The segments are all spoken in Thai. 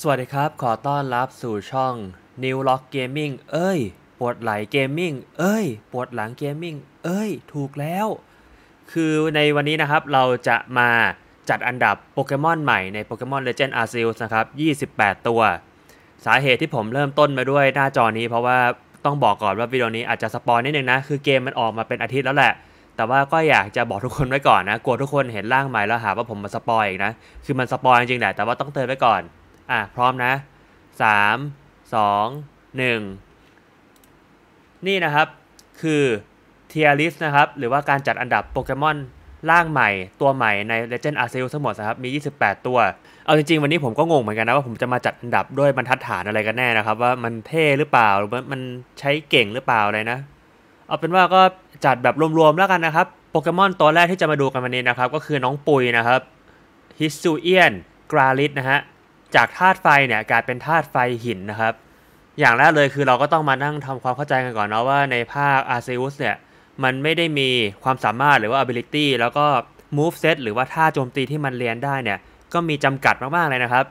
สวัสดีครับ ขอต้อนรับสู่ช่อง New Lock Gaming เอ้ยปวดไหล่เกมมิ่งเอ้ยปวดหลังเกมมิ่งเอ้ย ถูกแล้ว คือในวันนี้นะครับเราจะมาจัดอันดับโปเกมอนใหม่ในโปเกมอนเลเจนด์อาร์ซิลนะครับ 28 ตัว สาเหตุที่ผมเริ่มต้นมาด้วยหน้าจอนี้ เพราะว่าต้องบอกก่อนว่าวิดีโอนี้อาจจะสปอยนิดนึงนะ คือเกมมันออกมาเป็นอาทิตย์แล้วแหละ แต่ว่าก็อยากจะบอกทุกคนไว้ก่อนนะกลัวทุกคนเห็นร่างใหม่แล้วหาว่าผมมาสปอยอีกนะคือมันสปอยจริงๆแหละแต่ว่าต้องเตือนไว้ก่อนอ่ะพร้อมนะสามสองหนึ่งนี่นะครับคือเทียร์ลิสนะครับ หรือว่าการจัดอันดับโปเกมอนร่างใหม่ตัวใหม่ใน Legend a r c e u s ทั้งหมดนะครับมี 28 ตัว เอาจริง ๆ วันนี้ผมก็งงเหมือนกันนะ ว่าผมจะมาจัดอันดับ ด้วยบรรทัดฐานอะไรกันแน่นะครับ ว่ามันเท่หรือเปล่าหรือมันใช้เก่งหรือเปล่าอะไรนะ เอาเป็นว่าก็จัดแบบรวมๆแล้วกันนะครับ โปเกมอนตัวแรกที่จะมาดูกันวันนี้นะครับ ก็คือน้องปุยนะครับฮิสซูเอียนกราลิสนะฮะจากธาตุไฟเนี่ยกลายเป็นธาตุไฟหินนะครับ อย่างแรกเลยคือเราก็ต้องมานั่งทำความเข้าใจกันก่อนเนาะว่าในภาคอาร์เซอุสเนี่ย มันไม่ได้มีความสามารถหรือว่า ability แล้วก็ move set หรือว่าท่าโจมตีที่มันเรียนได้เนี่ย ก็มีจำกัดมากๆเลยนะครับ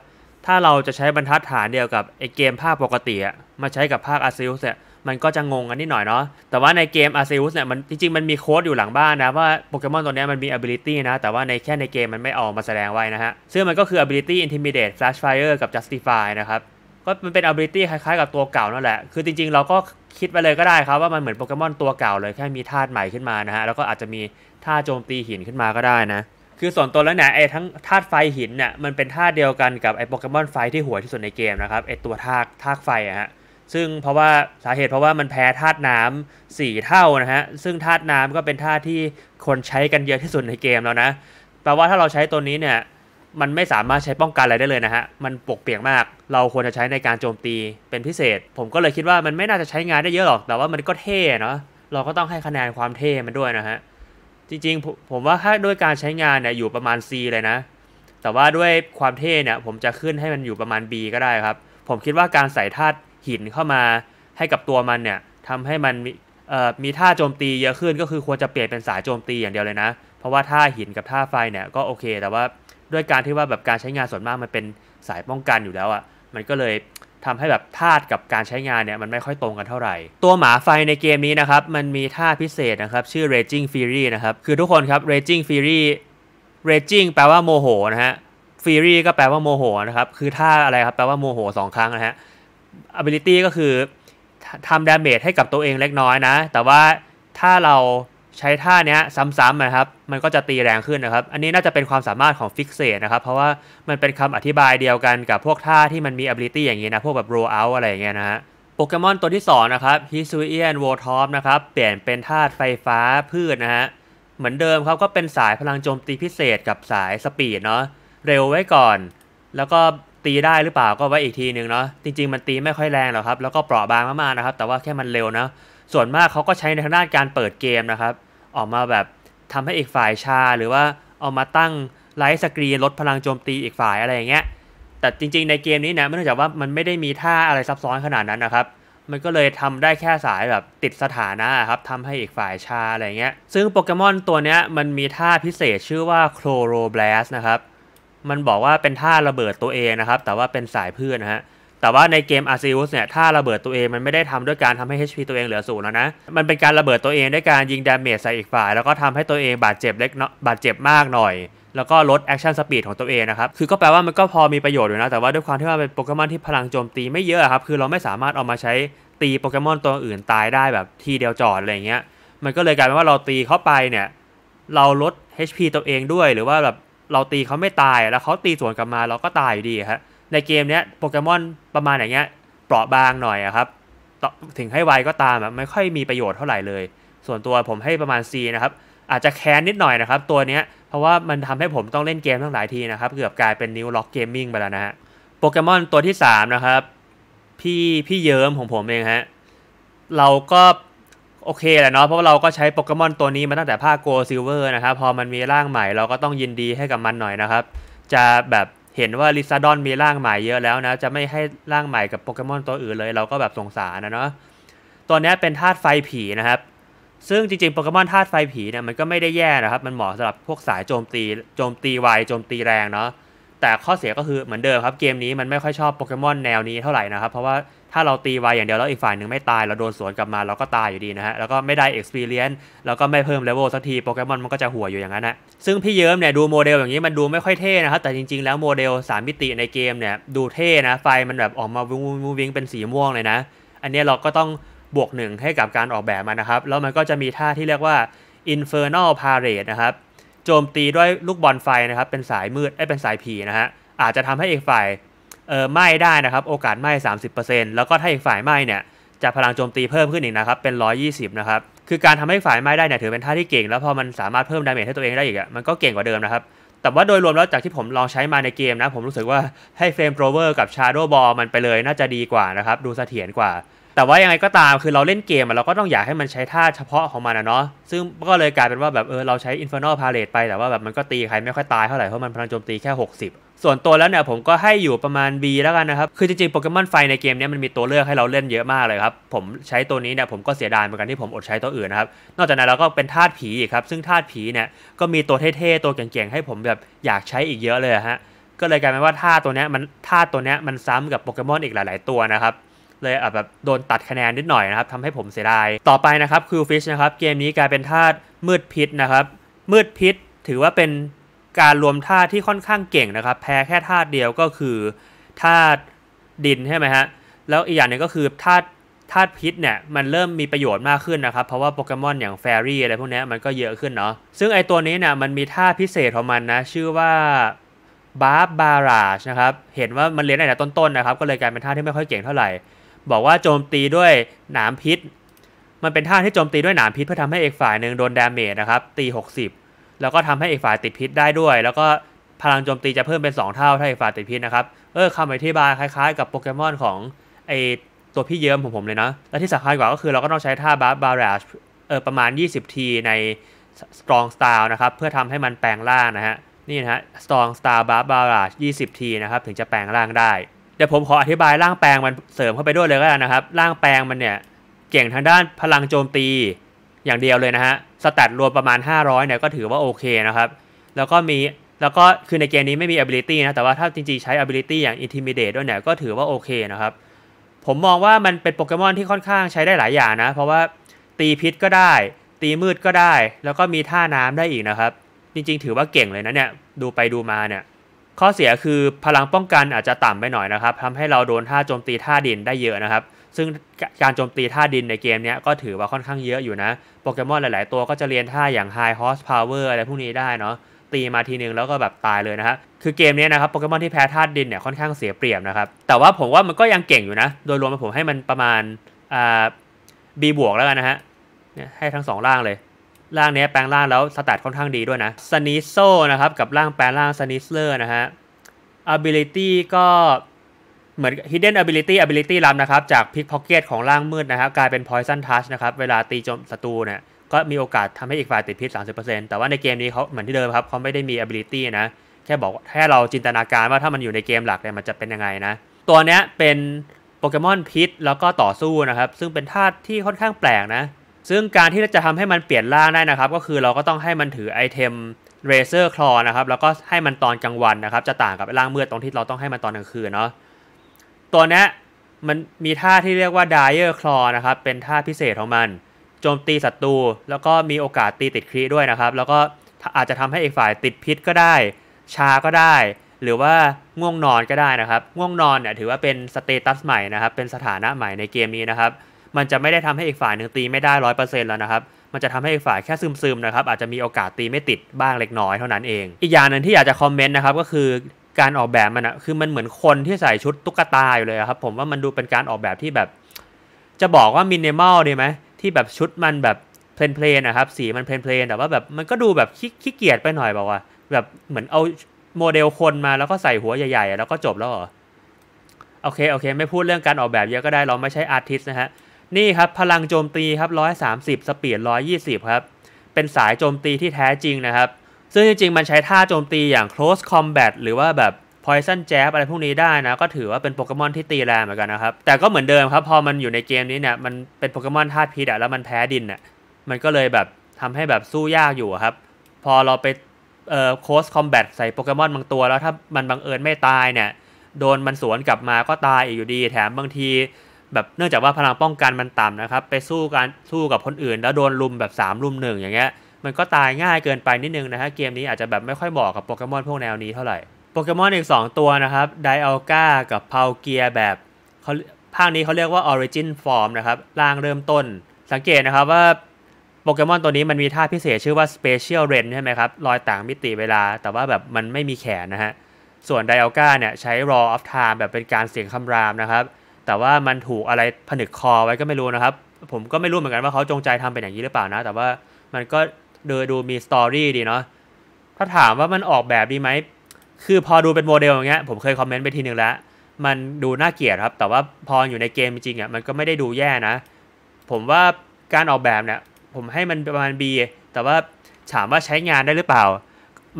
ถ้าเราจะใช้บรรทัดฐานเดียวกับไอเกมภาคปกติ มาใช้กับภาคอาร์เซอุสเนี่ยมันก็จะงงกันนิดหน่อยเนาะ แต่ว่าในเกมอาเซอุสเนี่ยมันจริงๆมันมีโค้ดอยู่หลังบ้านนะ ว่าโปเกมอนตัวนี้มันมี ability นะ แต่ว่าในแค่ในเกมมันไม่ออกมาแสดงไว้นะฮะซึ่งมันก็คือ ability intimidate flash fire กับ justify นะครับ ก็มันเป็น ability คล้ายๆกับตัวเก่านั่นแหละ คือจริงๆเราก็คิดไปเลยก็ได้ครับว่ามันเหมือนโปเกมอนตัวเก่าเลยแค่มีธาตุใหม่ขึ้นมานะฮะ แล้วก็อาจจะมีท่าโจมตีหินขึ้นมาก็ได้นะ คือส่วนตัวแล้วเนี่ยไอ้ทั้งธาตุไฟหินเนี่ยมันเป็นธาตุเดียวกันกับไอ้โปเกมอนไฟที่หัวที่สุดในเกมนะครับไอ้ตัวธาตุธาตุไฟอะฮะซึ่งเพราะว่าสาเหตุเพราะว่ามันแพ้ธาตุน้ำ 4 เท่านะฮะ ซึ่งธาตุน้ำก็เป็นธาตุที่คนใช้กันเยอะที่สุดในเกมแล้วนะแปลว่าถ้าเราใช้ตัวนี้เนี่ย มันไม่สามารถใช้ป้องกันอะไรได้เลยนะฮะ มันปกเปียกมาก เราควรจะใช้ในการโจมตีเป็นพิเศษ ผมก็เลยคิดว่ามันไม่น่าจะใช้งานได้เยอะหรอก แต่ว่ามันก็เท่เนาะเราก็ต้องให้คะแนนความเท่มันด้วยนะฮะ จริงๆ ผมว่าถ้าด้วยการใช้งานเนี่ยอยู่ประมาณ C เลยนะ แต่ว่าด้วยความเท่เนี่ยผมจะขึ้นให้มันอยู่ประมาณ B ก็ได้ครับ ผมคิดว่าการใส่ธาตุหินเข้ามาให้กับตัวมันเนี่ยทำให้มันมีท่าโจมตีเยอะขึ้นก็คือควรจะเปลี่ยนเป็นสายโจมตีอย่างเดียวเลยนะ เพราะว่าท่าหินกับท่าไฟเนี่ยก็โอเค แต่ว่าด้วยการที่ว่าแบบการใช้งานส่วนมากมันเป็นสายป้องกันอยู่แล้วอะ่ะมันก็เลยทำให้แบบท่ากับการใช้งานเนี่ยมันไม่ค่อยตรงกันเท่าไหร่ ตัวหมาไฟในเกมนี้นะครับมันมีท่าพิเศษนะครับชื่อ raging fury นะครับคือทุกคนครับ raging fury raging แปลว่าโมโหนะฮะ fury ก็แปลว่าโมโหนะครับคือท่าอะไรครับแปลว่าโมโห2ครั้งนะฮะ ability ก็คือทำดาเมจให้กับตัวเองเล็กน้อยนะ แต่ว่าถ้าเราใช้ท่าเนี้ยซ้ำๆนะครับ มันก็จะตีแรงขึ้นนะครับ อันนี้น่าจะเป็นความสามารถของฟิกเซตนะครับ เพราะว่ามันเป็นคำอธิบายเดียวกันกับพวกท่าที่มันมี ability อย่างนี้นะ พวกแบบ roll out อะไรอย่างเงี้ยนะฮะ โปเกมอนตัวที่2นะครับ Hisuian w o t o p นะครับ เปลี่ยนเป็นธาตุไฟฟ้าพืชนะฮะ เหมือนเดิมครับก็เป็นสายพลังโจมตีพิเศษกับสายสปีดเนาะเร็วไว้ก่อน แล้วก็ตีได้หรือเปล่าก็ไว้อีกทีหนึ่งเนาะจริงๆ มันตีไม่ค่อยแรงหรอกครับ แล้วก็เปราะบางมากๆนะครับ แต่ว่าแค่มันเร็วนะ ส่วนมากเขาก็ใช้ในทางด้านการเปิดเกมนะครับ ออกมาแบบทำให้อีกฝ่ายชาหรือว่าเอามาตั้งไลท์สกรีนลดพลังโจมตีอีกฝ่ายอะไรอย่างเงี้ยแต่จริงๆ ในเกมนี้นะ ไม่นองจากว่ามันไม่ได้มีท่าอะไรซับซ้อนขนาดนั้นนะครับ มันก็เลยทำได้แค่สายแบบติดสถานะครับทำให้อีกฝ่ายชาอะไรเงี้ย ซึ่งโปเกมอนตัวเนี้ยมันมีท่าพิเศษชื่อว่าโครโรบลสนะครับมันบอกว่าเป็นท่าระเบิดตัวเองนะครับแต่ว่าเป็นสายเพื่อนนะฮะแต่ว่าในเกมอา์ซิ e u สเนี่ยท่าระเบิดตัวเองมันไม่ได้ทำด้วยการทำให้ HP ตัวเองเหลือศูนย์แล้วนะมันเป็นการระเบิดตัวเองด้วยการยิงดาเมจใส่อีกฝ่าย แล้วก็ทำให้ตัวเองบาดเจ็บเล็กนบาดเจ็บมากหน่อย แล้วก็ลดแอคชั่นสปีดของตัวเองนะครับคือก็แปลว่ามันก็พอมีประโยชน์อยู่นะแต่ว่าด้วยความที่ว่าเป็นโปเกมอนที่พลังโจมตีไม่เยอะครับ คือเราไม่สามารถเอามาใช้ตีโปเกมอนตัวอื่นตายได้แบบทีเดียวจอดอะไรเงี้ยมันก็เลยกลายเป็นว่าเราตีเข้าไปเนี่ยเราลด HP ตัวเองด้วยหรือว่าแบบเราตีเขาไม่ตายแล้วเขาตีสวนกลับมาเราก็ตายอยู่ดีครับในเกมเนี้ยโปเกมอนประมาณอย่างเงี้ย เปราะบางหน่อยครับถึงให้ไวก็ตามไม่ค่อยมีประโยชน์เท่าไหร่เลย ส่วนตัวผมให้ประมาณ C นะครับอาจจะแค้นนิดหน่อยนะครับ ตัวเนี้ยเพราะว่ามันทำให้ผมต้องเล่นเกมทั้งหลายทีนะครับเกือบกลายเป็นนิวล็อกเกมมิ่งไปแล้วนะฮะโปเกมอนตัวที่ 3 นะครับ พี่พี่เยิ้มของผมเองฮะเราก็โอเคแหละเนาะเพราะเราก็ใช้โปเกมอนตัวนี้มาตั้งแต่ภาคโกซิลเวอร์นะครับพอมันมีร่างใหม่เราก็ต้องยินดีให้กับมันหน่อยนะครับ จะแบบเห็นว่าลิซาดอนมีร่างใหม่เยอะแล้วนะจะไม่ให้ร่างใหม่กับโปเกมอนตัวอื่นเลย เราก็แบบสงสารนะเนาะตัวนี้เป็นธาตุไฟผีนะครับ ซึ่งจริงๆ โปเกมอนธาตุไฟผีเนี่ยมันก็ไม่ได้แย่นะครับ มันเหมาะสำหรับพวกสายโจมตีโจมตีไวโจมตีแรงเนาะแต่ข้อเสียก็คือเหมือนเดิมครับเกมนี้มันไม่ค่อยชอบโปเกมอนแนวนี้เท่าไหร่นะครับ เพราะว่าถ้าเราตีไวอย่างเดียว แล้วอีกฝ่ายหนึ่งไม่ตายเราโดนสวนกลับมา เราก็ตายอยู่ดีนะฮะแล้วก็ไม่ได้ experience แล้วก็ไม่เพิ่มเลเวลสักทีโปเกมอนมันก็จะหัวอยู่อย่างนั้นนะซึ่งพี่เยิ้มเนี่ยดูโมเดลอย่างนี้มันดูไม่ค่อยเท่นะครับ แต่จริง ๆแล้วโมเดล 3 มิติในเกมเนี่ยดูเท่นะ ไฟมันแบบออกมาวิ่งเป็นสีม่วงเลยนะ อันนี้เราก็ต้องบวกหนึ่งให้กับการออกแบบมันนะครับแล้วมันก็จะมีท่าที่เรียกว่า Infernal Parade นะครับโจมตีด้วยลูกบอลไฟนะครับ เป็นสายมืด ไอ้เป็นสายผีนะฮะ อาจจะทำให้อีกฝ่าย เออไหม้ได้นะครับ โอกาสไหม้สต์แล้วก็ถ้าอีกฝ่ายไหม้เนี่ย จะพลังโจมตีเพิ่มขึ้นอีกนะครับ เป็น 120นะครับ คือการทำให้ฝ่ายไหม้ได้เนี่ยถือเป็นท่าที่เก่ง แล้วพอมันสามารถเพิ่มดาเมจให้ตัวเองได้อีกอะมันก็เก่งกว่าเดิมนะครับ แต่ว่าโดยรวมแล้วจากที่ผมลองใช้มาในเกมนะ ผมรู้สึกว่าให้เฟรมโรเวอร์กับชาร์โดบอลมันไปเลยน่าจะดีกว่านะครับ ดูเสถียรกว่าแต่ว่ายังไงก็ตามคือเราเล่นเกมเราก็ต้องอยากให้มันใช้ท่าเฉพาะของมันนะเนาะซึ่งก็เลยกลายเป็นว่าแบบเออเราใช้ Infernal Palette ไปแต่ว่าแบบมันก็ตีใครไม่ค่อยตายเท่าไหร่ เพราะมันพลังโจมตีแค่ 60 ส่วนตัวแล้วเนี่ยผมก็ให้อยู่ประมาณ B แล้วกันนะครับ คือจริงๆโปเกมอนไฟในเกมนี้มันมีตัวเลือกให้เราเล่นเยอะมากเลยครับ ผมใช้ตัวนี้เนี่ยผมก็เสียดายเหมือนกันที่ผมอดใช้ตัวอื่นนะครับนอกจากนั้นเราก็เป็นธาตุผีอีกครับซึ่งธาตุผีเนี่ยก็มีตัวเท่ๆตัวเก่งๆให้ผมแบบอยากใช้อีกเยอะเลยฮะก็เลยกลายเป็นว่าธาตัวนี้มันาตุตัวนี้มันซ้ำกับโปเกมอนอีกหลาย ๆ ตัวนะครับเลยแบบโดนตัดคะแนนนิดหน่อยนะครับทำให้ผมเสียดายต่อไปนะครับคิวฟิชนะครับเกมนี้กลายเป็นธาตุมืดพิษนะครับ มืดพิษถือว่าเป็นการรวมธาตุที่ค่อนข้างเก่งนะครับ แพ้แค่ธาตุเดียวก็คือธาตุดินใช่ไหมฮะแล้วอีกอย่างนึงก็คือธาตุธาตุพิษเนี่ยมันเริ่มมีประโยชน์มากขึ้นนะครับ เพราะว่าโปเกมอนอย่างแฟรี่อะไรพวกนี้มันก็เยอะขึ้นเนาะซึ่งไอตัวนี้เนี่ยมันมีท่าพิเศษของมันนะชื่อว่าบาร์บาราชนะครับเห็นว่ามันเรียนในแต่ต้นๆนะครับก็เลยกลายเป็นท่าที่ไม่ค่อยเก่งเท่าไหร่บอกว่าโจมตีด้วยหนามพิษ มันเป็นท่าที่โจมตีด้วยหนามพิษ เพื่อทำให้เอกฝ่ายหนึ่งโดนดาเมจนะครับตี60 แล้วก็ทำให้เอกฝ่ายติดพิษได้ด้วย แล้วก็พลังโจมตีจะเพิ่มเป็น 2 เท่าถ้าเอกฝ่ายติดพิษนะครับ เออคำอธิบายคล้าย ๆกับโปเกมอนของไอตัวพี่เยิ้มของผมเลยนะและที่สำคัญกว่าก็คือเราก็ต้องใช้ท่าบาร์บาราชเออประมาณ 20 ทีในสตรองสตาร์นะครับเพื่อทำให้มันแปลงร่างนะฮะนี่นะฮะ s t r o n ต s t a บาร์ b ร r r a g e 20 ทีนะครับถึงจะแปลงร่างได้เดี๋ยวผมขออธิบายร่างแปลงมันเสริมเข้าไปด้วยเลยก็แล้วนะครับ ร่างแปลงมันเนี่ย เก่งทางด้านพลังโจมตีอย่างเดียวเลยนะฮะสแตทรวมประมาณ 500 เนี่ยก็ถือว่าโอเคนะครับแล้วก็มีแล้วก็คือในเกมนี้ไม่มี ability นะแต่ว่าถ้าจริงๆใช้ ability อย่าง intimidate ด้วยเนี่ยก็ถือว่าโอเคนะครับผมมองว่ามันเป็นโปเกมอนที่ค่อนข้างใช้ได้หลายอย่างนะเพราะว่าตีพิษก็ได้ ตีมืดก็ได้ แล้วก็มีท่าน้ำได้อีกนะครับ จริงๆ ถือว่าเก่งเลยนะเนี่ยดูไปดูมาเนี่ยข้อเสียคือพลังป้องกันอาจจะต่ำไปหน่อยนะครับทำให้เราโดนท่าโจมตีท่าดินได้เยอะนะครับซึ่งการโจมตีท่าดินในเกมนี้ก็ถือว่าค่อนข้างเยอะอยู่นะ โปเกมอนหลายๆตัวก็จะเรียนท่าอย่าง High Horsepower อะไรพวกนี้ได้เนาะตีมาทีนึงแล้วก็แบบตายเลยนะฮะคือเกมนี้นะครับโปเกมอนที่แพ้ท่าดินเนี่ยค่อนข้างเสียเปรียบนะครับแต่ว่าผมว่ามันก็ยังเก่งอยู่นะ โดยรวมผมให้มันประมาณอ่าบวกแล้วกันนะฮะให้ทั้งสองล่างเลยร่างนี้แปลงร่างแล้วสแตทค่อนข้างดีด้วยนะสนิโซนะครับกับร่างแปลงร่างสนิเลอร์นะฮะ ability ก็เหมือน hidden ability ability ลัำนะครับ จากพิกพ็อกเก็ตของร่างมืดนะครับกลายเป็น poison touch นะครับ เวลาตีจมศัตรูเนี่ยก็มีโอกาสทำให้อีกฝ่ายติดพิษ30%แต่ว่าในเกมนี้เขาเหมือนที่เดิมครับเขาไม่ได้มี ability นะ แค่บอกแค่เราจินตนาการว่าถ้ามันอยู่ในเกมหลักเนี่ยมันจะเป็นยังไงนะตัวเนี้ยเป็นโปเกมอนพิษแล้วก็ต่อสู้นะครับซึ่งเป็นธาตุที่ค่อนข้างแปลกนะซึ่งการที่จะทำให้มันเปลี่ยนร่างได้นะครับ ก็คือเราก็ต้องให้มันถือไอเทมเรเซอร์คลอนะครับแล้วก็ให้มันตอนกลางวันนะครับ จะต่างกับร่างมืดตรงที่เราต้องให้มันตอนกลางคืนเนาะตัวนี้มันมีท่าที่เรียกว่าดเออร์คลอนะครับเป็นท่าพิเศษของมันโจมตีศัตรูแล้วก็มีโอกาสตีติดครีด้วยนะครับ แล้วก็อาจจะทำให้อีกฝ่ายติดพิษก็ได้ ชาก็ได้ หรือว่าง่วงนอนก็ได้นะครับ ง่วงนอนเนี่ยถือว่าเป็นสเตตัสใหม่นะครับเป็นสถานะใหม่ในเกมนี้นะครับมันจะไม่ได้ทำให้อีกฝ่ายหนึ่งตีไม่ได้ร้อยเปอร์เซ็นต์แล้วนะครับ มันจะทำให้อีกฝ่ายแค่ซึมๆนะครับ อาจจะมีโอกาสตีไม่ติดบ้างเล็กน้อยเท่านั้นเอง อีกอย่างหนึ่งที่อยากจะคอมเมนต์นะครับก็คือการออกแบบมันอะคือมันเหมือนคนที่ใส่ชุดตุ๊กตาอยู่เลยครับ ผมว่ามันดูเป็นการออกแบบที่แบบ จะบอกว่ามินิมอลดีไหมที่แบบชุดมันแบบเพลนๆนะครับ สีมันเพลนๆ แต่ว่าแบบมันก็ดูแบบขี้เกียจไปหน่อยบอกว่า แบบเหมือนเอาโมเดลคนมาแล้วก็ใส่หัวใหญ่ ๆแล้วก็จบแล้วเหรอ โอเค โอเค ไม่พูดเรื่องการออกแบบ เยอะก็ได้เราไม่ใช่อาร์ติสนะฮะนี่ครับ พลังโจมตีครับ130 สปีด 120 ครับ เป็นสายโจมตีที่แท้จริงนะครับ ซึ่งจริงๆ มันใช้ท่าโจมตีอย่าง close combat หรือว่าแบบ poison jab อะไรพวกนี้ได้นะ ก็ถือว่าเป็นโปเกมอนที่ตีแรงเหมือนกันนะครับ แต่ก็เหมือนเดิมครับ พอมันอยู่ในเกมนี้เนี่ย มันเป็นโปเกมอนธาตุพิษอะแล้วมันแพ้ดินอะมันก็เลยแบบทำให้แบบสู้ยากอยู่ครับ พอเราไปเอ่อ close combat ใส่โปเกมอนบางตัวแล้ว ถ้ามันบังเอิญไม่ตายเนี่ยโดนมันสวนกลับมาก็ตายอีกอยู่ดี แถมบางทีแบบเนื่องจากว่าพลังป้องกันมันต่ำนะครับ ไปสู้การสู้กับคนอื่นแล้วโดนลุมแบบ3ลุมหนึ่งอย่างเงี้ย มันก็ตายง่ายเกินไปนิดนึงนะฮะเกมนี้อาจจะแบบไม่ค่อยเหมาะกับโปเกมอนพวกแนวนี้เท่าไหร่โปเกมอนอีก 2 ตัวนะครับไดอัลกากับเพาเกียแบบเขาภาคนี้เขาเรียกว่าออริจินฟอร์มนะครับร่างเริ่มต้น สังเกตนะครับว่าโปเกมอนตัวนี้มันมีท่าพิเศษชื่อว่าสเปเชียลเรนใช่ไหมครับลอยต่างมิติเวลา แต่ว่าแบบมันไม่มีแขนนะฮะส่วนไดอัลกาเนี่ยใช้รอออฟไทม์แบบเป็นการเสียงคำรามนะครับแต่ว่ามันถูกอะไรผนึกคอไว้ก็ไม่รู้นะครับ ผมก็ไม่รู้เหมือนกันว่าเขาจงใจทำเป็นอย่างนี้หรือเปล่านะแต่ว่ามันก็เดนดูมีสตอรี่ดีเนาะถ้าถามว่ามันออกแบบดีไหมคือพอดูเป็นโมเดลอย่างเงี้ยผมเคยคอมเมนต์ไปทีนึงแล้ว มันดูน่าเกลียดครับ แต่ว่าพออยู่ในเกมจริงอ่ะมันก็ไม่ได้ดูแย่นะ ผมว่าการออกแบบเนี่ยผมให้มันประมาณ B แต่ว่าถามว่าใช้งานได้หรือเปล่า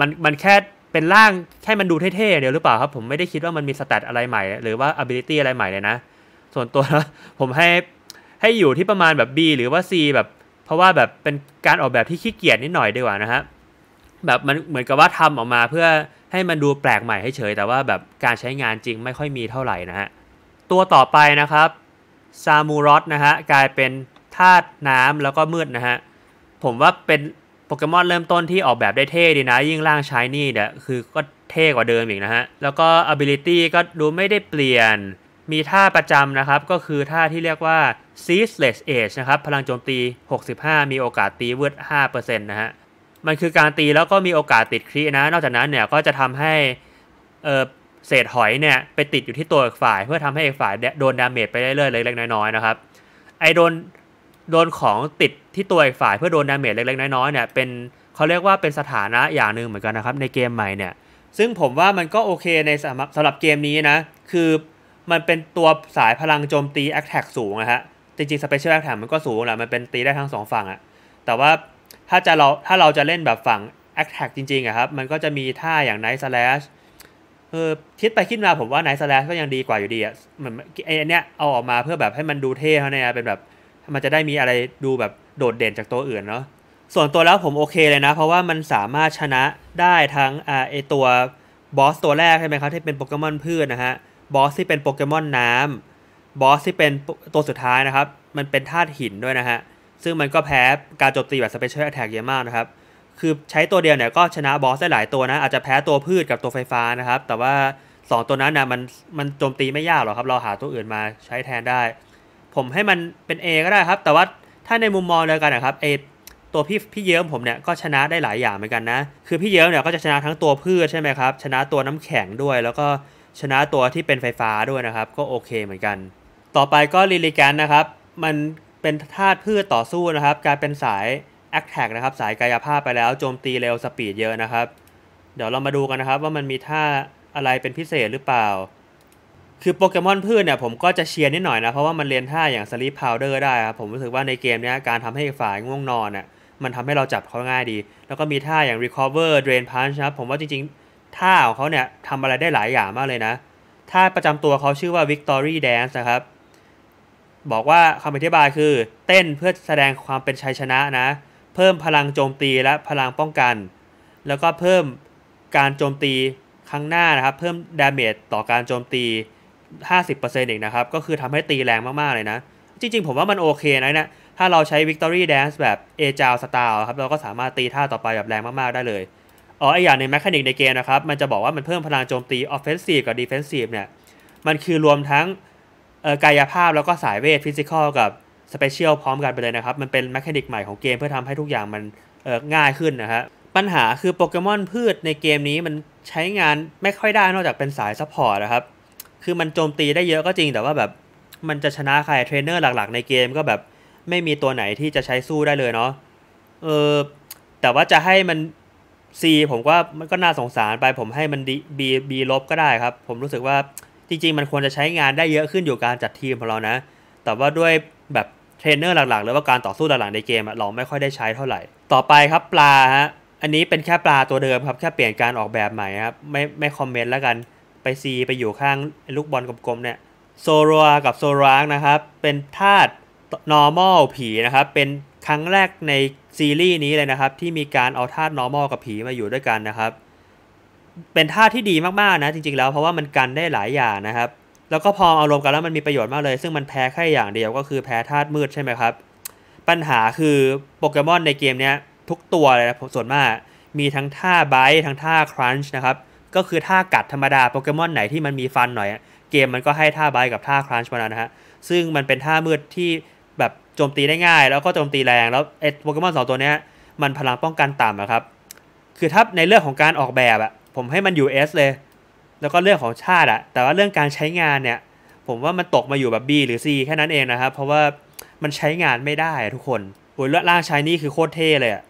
มันมันแค่เป็นร่างแค่มันดูเท่ๆเดียวหรือเปล่าครับผมไม่ได้คิดว่ามันมีสแตทอะไรใหม่หรือว่า ability อะไรใหม่เลยนะส่วนตัวนะผมให้ให้อยู่ที่ประมาณแบบ B หรือว่า C แบบ เพราะว่าแบบเป็นการออกแบบที่ขี้เกียจนิดหน่อยดีกว่านะฮะแบบมันเหมือนกับว่าทำออกมาเพื่อให้มันดูแปลกใหม่ให้เฉย แต่ว่าแบบการใช้งานจริงไม่ค่อยมีเท่าไหร่นะฮะตัวต่อไปนะครับซามูรอสนะฮะกลายเป็นธาตุน้ำแล้วก็มืดนะฮะผมว่าเป็นโปเกมอนเริ่มต้นที่ออกแบบได้เท่ดีนะ ยิ่งร่างชายนี่เนี่ยคือก็เท่กว่าเดิมอีกนะฮะแล้วก็ ability ก็ดูไม่ได้เปลี่ยนมีท่าประจำนะครับก็คือท่าที่เรียกว่า ceaseless edge นะครับพลังโจมตี 65 มีโอกาสตีเวิร์ด5%นะฮะมันคือการตีแล้วก็มีโอกาสติดครีนะนอกจากนั้นเนี่ยก็จะทำให้เศษหอยเนี่ยไปติดอยู่ที่ตัวอกฝ่าย เพื่อทำให้อีกฝ่ายโดนดาเมจไปเรื่อยๆเล็กๆน้อยๆนะครับไอโดนโดนของติดที่ตัวอีกฝ่ายเพื่อโดนดาเมจเล็กๆน้อยๆเนี่ยเป็นเขาเรียกว่าเป็นสถานะอย่างหนึ่งเหมือนกันนะครับในเกมใหม่เนี่ยซึ่งผมว่ามันก็โอเคในสำหรับเกมนี้นะคือมันเป็นตัวสายพลังโจมตีแอคแท็กสูงนะฮะ จริงๆสเปเชียลแอคแท็กมันก็สูงแหละมันเป็นตีได้ทั้งสองฝั่งอะแต่ว่าถ้าจะเราถ้าเราจะเล่นแบบฝั่งแอคแท็กจริงๆอะครับ มันก็จะมีท่าอย่างไนท์สลัชเออคิดไปคิดมาผมว่าไนท์สลัชก็ยังดีกว่าอยู่ดีอะเหมือนไอ้เนี้ยเอาออกมาเพื่อแบบให้มันดูเท่เขาเนี้ยเป็นแบบมันจะได้มีอะไรดูแบบโดดเด่นจากตัวอื่นเนาะ ส่วนตัวแล้วผมโอเคเลยนะ เพราะว่ามันสามารถชนะได้ทั้งอ่าไอตัวบอสตัวแรกใช่ไหมครับที่เป็นโปเกมอนพืชนะฮะบอสที่เป็นโปเกมอนน้ำบอสที่เป็นตัวสุดท้ายนะครับ มันเป็นธาตุหินด้วยนะฮะ ซึ่งมันก็แพ้การโจมตี แบบสเปเชียลแอทแทกเยอะมากนะครับ คือใช้ตัวเดียวเนี่ยก็ชนะบอสได้หลายตัวนะ อาจจะแพ้ตัวพืชกับตัวไฟฟ้านะครับ แต่ว่า 2 ตัวนั้นนะมันมันโจมตีไม่ยากหรอกครับ เราหาตัวอื่นมาใช้แทนได้ ผมให้มันเป็น A ก็ได้ครับ แต่ว่าถ้าในมุมมองเดียวกันนะครับเอตัวพี่พี่เยิ้มผมเนี่ยก็ชนะได้หลายอย่างเหมือนกันนะ คือพี่เยิ้มเนี่ยก็จะชนะทั้งตัวพืชใช่ไหมครับ ชนะตัวน้ำแข็งด้วยแล้วก็ชนะตัวที่เป็นไฟฟ้าด้วยนะครับ ก็โอเคเหมือนกัน ต่อไปก็ลิลิแกนนะครับ มันเป็นธาตุพืชต่อสู้นะครับกลายเป็นสายแอคแท็กนะครับ สายกายภาพไปแล้วโจมตีเร็วสปีดเยอะนะครับ เดี๋ยวเรามาดูกันนะครับว่ามันมีท่าอะไรเป็นพิเศษหรือเปล่า คือโปเกมอนพืชเนี่ยผมก็จะเชียร์นิดหน่อยนะเพราะว่ามันเรียนท่าอย่างสลีปพาวเดอร์ได้ครับผมรู้สึกว่าในเกมนี้การทำให้ฝ่ายง่วงนอนอ่ะมันทำให้เราจับเขาง่ายดี แล้วก็มีท่าอย่าง Recover Drain Punch นะครับ ผมว่าจริงๆท่าของเขาเนี่ยทำอะไรได้หลายอย่างมากเลยนะท่าประจำตัวเขาชื่อว่า Victory Dance นะครับ บอกว่าคำอธิบายคือ เต้นเพื่อแสดงความเป็นชัยชนะนะ เพิ่มพลังโจมตีและพลังป้องกัน แล้วก็เพิ่มการโจมตีครั้งหน้านะครับ เพิ่มดาเมจต่อการโจมตี 50%อีกนะครับ ก็คือทำให้ตีแรงมากๆเลยนะ จริงๆ ผมว่ามันโอเคนะเนี่ยถ้าเราใช้ Victory Dance แบบ a g i l e Style ครับเราก็สามารถตีท่าต่อไปแบบแรงมากๆได้เลยอ๋ออีกอย่างในแมคานิกในเกมนะครับมันจะบอกว่ามันเพิ่มพลังโจมตีออฟเฟนซีฟกับดีเฟนซีฟเนี่ยมันคือรวมทั้งกายภาพแล้วก็สายเวทฟิสิกอลกับสเปเชียลพร้อมกันไปเลยนะครับมันเป็นแมคานิกใหม่ของเกมเพื่อทำให้ทุกอย่างมันง่ายขึ้นนะฮะปัญหาคือโปเกมอนพืชในเกมนี้มันใช้งานไม่ค่อยได้นอกจากเป็นสายซัพพอร์ตนะครับ คือมันโจมตีได้เยอะก็จริง แต่ว่าแบบมันจะชนะใครเทรนเนอร์หลักๆในเกมก็แบบไม่มีตัวไหนที่จะใช้สู้ได้เลยเนาะเออแต่ว่าจะให้มัน C ผมว่ามันก็น่าสงสารไป ผมให้มันดี B B ลบก็ได้ครับ ผมรู้สึกว่าจริงๆ มันควรจะใช้งานได้เยอะขึ้นอยู่การจัดทีมของเรานะ แต่ว่าด้วยแบบเทรนเนอร์หลักๆ หรือว่าการต่อสู้หลักๆในเกม เราไม่ค่อยได้ใช้เท่าไหร่ ต่อไปครับปลาฮะ อันนี้เป็นแค่ปลาตัวเดิมครับ แค่เปลี่ยนการออกแบบใหม่ครับ ไม่ไม่คอมเมนต์แล้วกันไป C ไปอยู่ข้างลูกบอลกลมๆ เนี่ยโซรัวกับโซรังนะครับเป็นธาตุ normal ผีนะครับเป็นครั้งแรกในซีรีส์นี้เลยนะครับ ที่มีการเอาธาตุ normal กับผีมาอยู่ด้วยกันนะครับ เป็นธาตุที่ดีมากๆนะ จริงๆแล้วเพราะว่ามันกันได้หลายอย่างนะครับ แล้วก็พอเอารวมกันแล้วมันมีประโยชน์มากเลย ซึ่งมันแพ้แค่อย่างเดียวก็คือแพ้ธาตุมืดใช่ไหมครับ ปัญหาคือโปเกมอนในเกมนี้ทุกตัวเลยนะส่วนมาก มีทั้งท่าไบท์ทั้งท่าครันช์นะครับ ก็คือท่ากัดธรรมดาโปเกมอนไหนที่มันมีฟันหน่อย เกมมันก็ให้ท่าไบท์กับท่าครันช์มาแล้วนะฮะซึ่งมันเป็นท่ามืดที่จมตีได้ง่าย แล้วก็โจมตีแรงแล้วเอ้โปเกมอนสองตัวเนี้ย มันพลังป้องกันต่ำอะครับคือถ้าในเรื่องของการออกแบบอะผมให้มันอยู่เลย แล้วก็เรื่องของชาติอะแต่ว่าเรื่องการใช้งานเนี่ยผมว่ามันตกมาอยู่แบบ B หรือ C แค่นั้นเองนะครับ เพราะว่ามันใช้งานไม่ได้ทุกคน โอ้ยล่างชายนี่คือโคตรเท่เลยอะ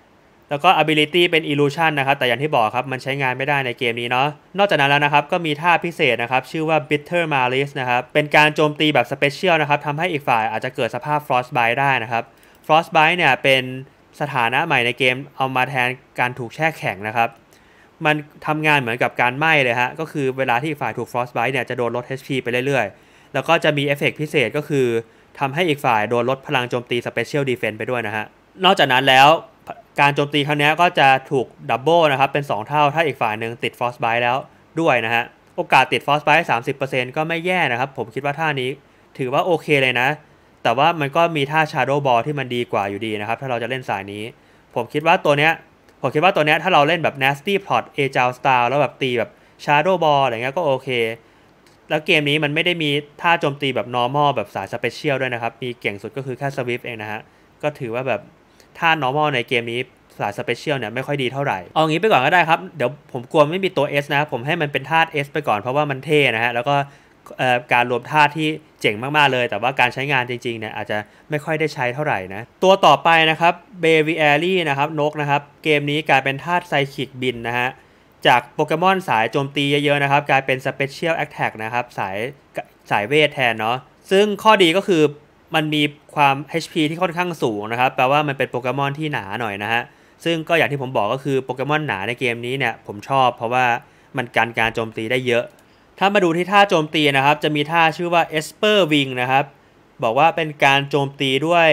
แล้วก็ ability เป็น illusion นะครับแต่อย่างที่บอกครับมันใช้งานไม่ได้ในเกมนี้เนาะนอกจากนั้นแล้วนะครับก็มีท่าพิเศษนะครับ ชื่อว่า bitter malice นะครับเป็นการโจมตีแบบ special นะครับทำให้อีกฝ่ายอาจจะเกิดสภาพ frostbite ได้นะครับ frostbite เนี่ยเป็นสถานะใหม่ในเกม เอามาแทนการถูกแช่แข็งนะครับ มันทำงานเหมือนกับการไหม้เลยฮะก็คือเวลาที่ฝ่ายถูก frostbite เนี่ยจะโดนลด HP ไปเรื่อยๆ แล้วก็จะมีเอฟเฟกพิเศษก็คือทำให้อีกฝ่ายโดนลดพลังโจมตี special defense ไปด้วยนะฮะนอกจากนั้นแล้วการโจมตีครั้งนี้ก็จะถูกดับเบิลนะครับเป็น 2 เท่าถ้าอีกฝ่ายหนึ่งติดฟอสไบแล้วด้วยนะฮะ โอกาสติดฟอสไบสามสิบเปอร์เซ็นต์ก็ไม่แย่นะครับ ผมคิดว่าท่านี้ถือว่าโอเคเลยนะ แต่ว่ามันก็มีท่าชาร์โดบอลที่มันดีกว่าอยู่ดีนะครับ ถ้าเราจะเล่นสายนี้ ผมคิดว่าตัวเนี้ยผมคิดว่าตัวเนี้ยถ้าเราเล่นแบบ nasty plot a g i l e style แล้วแบบตีแบบชาร์โดบอลอะไรเงี้ยก็โอเค แล้วเกมนี้มันไม่ได้มีท่าโจมตีแบบ normal แบบสายสเปเชียลด้วยนะครับมีเก่งสุดก็คือแค่วิฟต์เองนะฮะก็ถือว่าแบบถ้า normal ในเกมนี้สายสเปเชียลเนี่ยไม่ค่อยดีเท่าไหร่เอางี้ไปก่อนก็ได้ครับเดี๋ยวผมกลัวไม่มีตัว S นะครับผมให้มันเป็นธาตุ S ไปก่อนเพราะว่ามันเท่นะฮะแล้วก็การรวมธาตุที่เจ๋งมากๆเลย แต่ว่าการใช้งานจริงๆ เนี่ยอาจจะไม่ค่อยได้ใช้เท่าไหร่นะตัวต่อไปนะครับเบวิแอลี่นะครับนกนะครับเกมนี้กลายเป็นธาตุไซคิกบินนะฮะจากโปเกมอนสายโจมตีเยอะๆนะครับกลายเป็นสเปเชียลแอคแท็กนะครับสายสายเวทแทนเนาะซึ่งข้อดีก็คือมันมีความ HP ที่ค่อนข้างสูงนะครับ แปลว่ามันเป็นโปเกมอนที่หนาหน่อยนะฮะ ซึ่งก็อย่างที่ผมบอกก็คือโปเกมอนหนาในเกมนี้เนี่ยผมชอบเพราะว่ามันการการโจมตีได้เยอะ ถ้ามาดูที่ท่าโจมตีนะครับ จะมีท่าชื่อว่า Esper Wing นะครับบอกว่าเป็นการโจมตีด้วย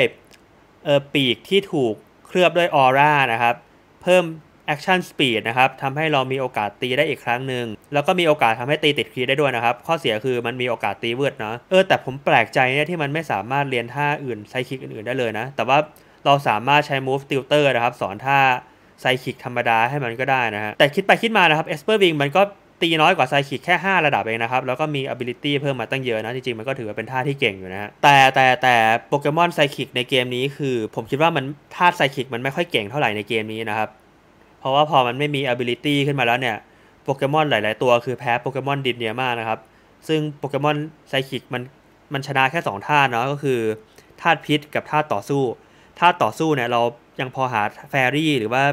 ปีกที่ถูกเคลือบด้วยออร่านะครับเพิ่มแอคชั่นสปีดนะครับทำให้เรามีโอกาสตีได้อีกครั้งหนึ่งแล้วก็มีโอกาสทำให้ตีติดคีได้ด้วยนะครับ ข้อเสียคือมันมีโอกาสตีเวิร์ดเนาะเออแต่ผมแปลกใจเนี่ยที่มันไม่สามารถเรียนท่าอื่นไซคิกอื่นๆ ได้เลยนะ แต่ว่าเราสามารถใช้ move tutor นะครับสอนท่าไซคิกธรรมดาให้มันก็ได้นะฮะ แต่คิดไปคิดมานะครับเอสเปอร์วิงมันก็ตีน้อยกว่าไซคิกแค่5 ระดับเองนะครับ แล้วก็มี ability เพิ่มมาตั้งเยอะนะ จริงๆมันก็ถือว่าเป็นท่าที่เก่งอยู่นะฮะแต่แต่แต่โปเกมอนไซคิกในเกมนี้คือผมคิดว่ามันท่าไซคิกมันไม่ค่อยเก่งเท่าไหร่ในเกมนี้นะครับเพราะว่าพอมันไม่มี ability ขึ้นมาแล้วเนี่ย โปเกมอนหลาย ๆ ตัว คือแพ้โปเกมอนดินเนียมากนะครับ ซึ่งโปเกมอนไซคิกมันมันชนะแค่2 ท่าเนาะก็คือท่าพิษกับท่าต่อสู้ ท่าต่อสู้เนี่ย เรายังพอหาแฟรี่ หรือว่า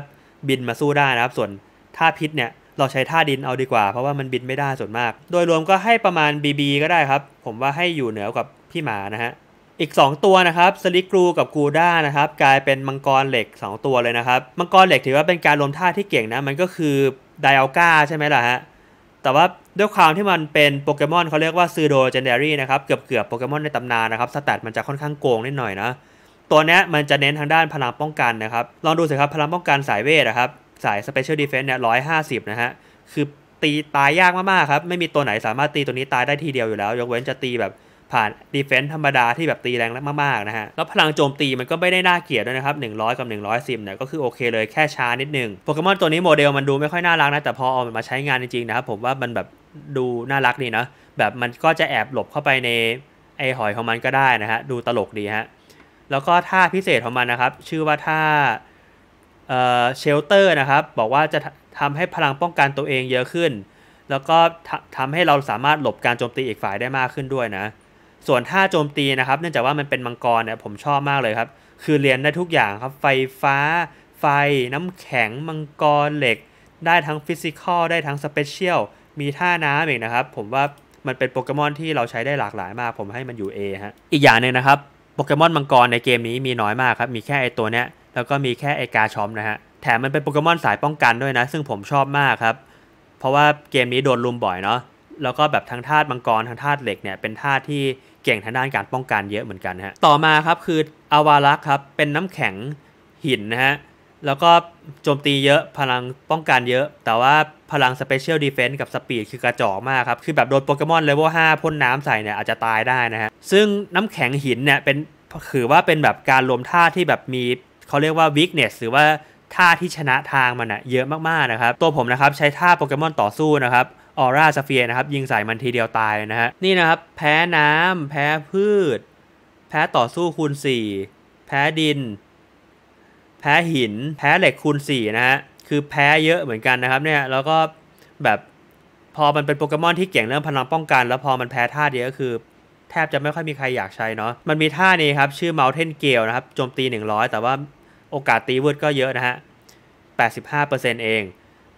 บินมาสู้ได้นะครับ ส่วนท่าพิษเนี่ยเราใช้ท่าดินเอาดีกว่าเพราะว่ามันบินไม่ได้ส่วนมาก โดยรวมก็ให้ประมาณ BB ก็ได้ครับ ผมว่าให้อยู่เหนือกับพี่หมานะฮะอีก 2 ตัวนะครับสลิกรูกับกูด้านะครับกลายเป็นมังกรเหล็ก 2 ตัวเลยนะครับมังกรเหล็กถือว่าเป็นการรวม่าที่เก่งนะ มันก็คือไดอัลกาใช่ไหมล่ะฮะแต่ว่า ด้วยความที่มันเป็นโปเกมอนเขาเรียกว่าซูโดเจนเดอรี่นะครับเกือบเกือบโปเกมอนในตำนานนะครับสแตทมันจะค่อนข้างโกงนิดหน่อยนะตัวนี้มันจะเน้นทางด้านพลังป้องกันนะครับลองดูสิครับพลังป้องกันสายเวทนะครับสายสเปเชียลดีเฟนส์เนี่ยร้อยห้าสิบนะฮะคือตีตายยากมากๆครับไม่มีตัวไหนสามารถตีตัวนี้ตายได้ทีเดียวอยู่แล้วยกเว้นจะตีแบบผ่านดีเฟนซ์ธรรมดาที่แบบตีแรงมากๆนะฮะ แล้วพลังโจมตีมันก็ไม่ได้น่าเกลียดด้วยนะครับ 100 กับ 110เนี่ยก็คือโอเคเลยแค่ช้านิดนึงโปเกมอนตัวนี้โมเดลมันดูไม่ค่อยน่ารักนะ แต่พอเอามันมาใช้งานจริงๆนะครับ ผมว่ามันแบบดูน่ารักดีนะ แบบมันก็จะแอบหลบเข้าไปในไอหอยของมันก็ได้นะฮะ ดูตลกดีฮะ แล้วก็ท่าพิเศษของมันนะครับ ชื่อว่าท่าเอ่อเชลเตอร์นะครับบอกว่าจะทำให้พลังป้องกันตัวเองเยอะขึ้น แล้วก็ทำให้เราสามารถหลบการโจมตีอีกฝ่ายได้มากขึ้นด้วยนะส่วนท่าโจมตีนะครับ เนื่องจากว่ามันเป็นมังกรเนี่ยผมชอบมากเลยครับ คือเรียนได้ทุกอย่างครับไฟฟ้า ไฟน้ำแข็งมังกรเหล็กได้ทั้งฟิสิกอลได้ทั้งสเปเชียล มีท่าน้ำอีกนะครับผมว่ามันเป็นโปเกมอนที่เราใช้ได้หลากหลายมาก ผมให้มันอยู่ A ฮะ อีกอย่างหนึ่งนะครับ โปเกมอนมังกรในเกมนี้มีน้อยมากครับมีแค่ไอตัวเนี้ยแล้วก็มีแค่ไอกาชอมนะฮะ แถมมันเป็นโปเกมอนสายป้องกันด้วยนะ ซึ่งผมชอบมากครับเพราะว่าเกมนี้โดนลุมบ่อยเนาะแล้วก็แบบทั้งธาตุมังกรทั้งธาตุเหล็กเนี่ยเป็นธาตุที่เก่งทางด้านการป้องกันเยอะเหมือนกันฮะต่อมาครับคืออาวารักครับ เป็นน้ำแข็งหินนะฮะ แล้วก็โจมตีเยอะพลังป้องกันเยอะ แต่ว่าพลังสเปเชียลดีเฟนส์กับสปีดคือกระจอกมากครับ คือแบบโดนโปเกมอนเลเวลห้าพ่นน้ำใส่เนี่ยอาจจะตายได้นะฮะ ซึ่งน้ำแข็งหินเนี่ยเป็นถือว่าเป็นแบบการรวมท่าที่แบบมี เขาเรียกว่าวิกเนสหรือว่าท่าที่ชนะทางมันอะเยอะมากๆนะครับ ตัวผมนะครับใช้ท่าโปเกมอนต่อสู้นะครับออร่าสเฟียนะครับยิงใส่มันทีเดียวตายนะฮะนี่นะครับ แพ้น้ำ แพ้พืช แพ้ต่อสู้คูณ 4 แพ้ดิน แพ้หิน แพ้เหล็กคูณ4 นะฮะคือแพ้เยอะเหมือนกันนะครับเนี่ยแล้วก็แบบพอมันเป็นโปเกมอนที่เก่งเรื่องพลังป้องกัน แล้วพอมันแพ้ธาตุเยอะคือ แทบจะไม่ค่อยมีใครอยากใช้เนาะมันมีท่านี้ครับ ชื่อ Mountain Gale นะครับโจมตี 100 แต่ว่าโอกาสตีเวิร์ดก็เยอะนะฮะ85%เอง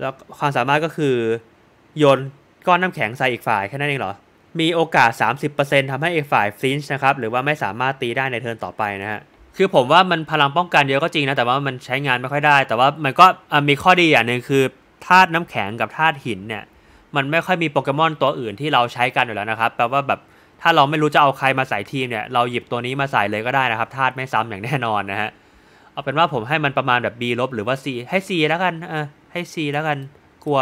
แล้วความสามารถก็คือโยนก้อนน้ำแข็งใส่อีกฝ่ายแค่นั้นเองเหรอ มีโอกาส 30%ทำให้อีกฝ่ายฟลินช์นะครับ หรือว่าไม่สามารถตีได้ในเทิร์นต่อไปนะฮะ คือผมว่ามันพลังป้องกันเยอะก็จริงนะ แต่ว่ามันใช้งานไม่ค่อยได้ แต่ว่ามันก็มีข้อดีอย่างหนึ่งคือธาตุน้ำแข็งกับธาตุหินเนี่ย มันไม่ค่อยมีโปเกมอนตัวอื่นที่เราใช้กันอยู่แล้วนะครับ แปลว่าแบบถ้าเราไม่รู้จะเอาใครมาใส่ทีมเนี่ย เราหยิบตัวนี้มาใส่เลยก็ได้นะครับ ธาตุไม่ซ้ำอย่างแน่นอนนะฮะ เอาเป็นว่าผมให้มันประมาณแบบ B ลบหรือว่า C ให้ C แล้วกันเออให้ C แล้วกันกลัว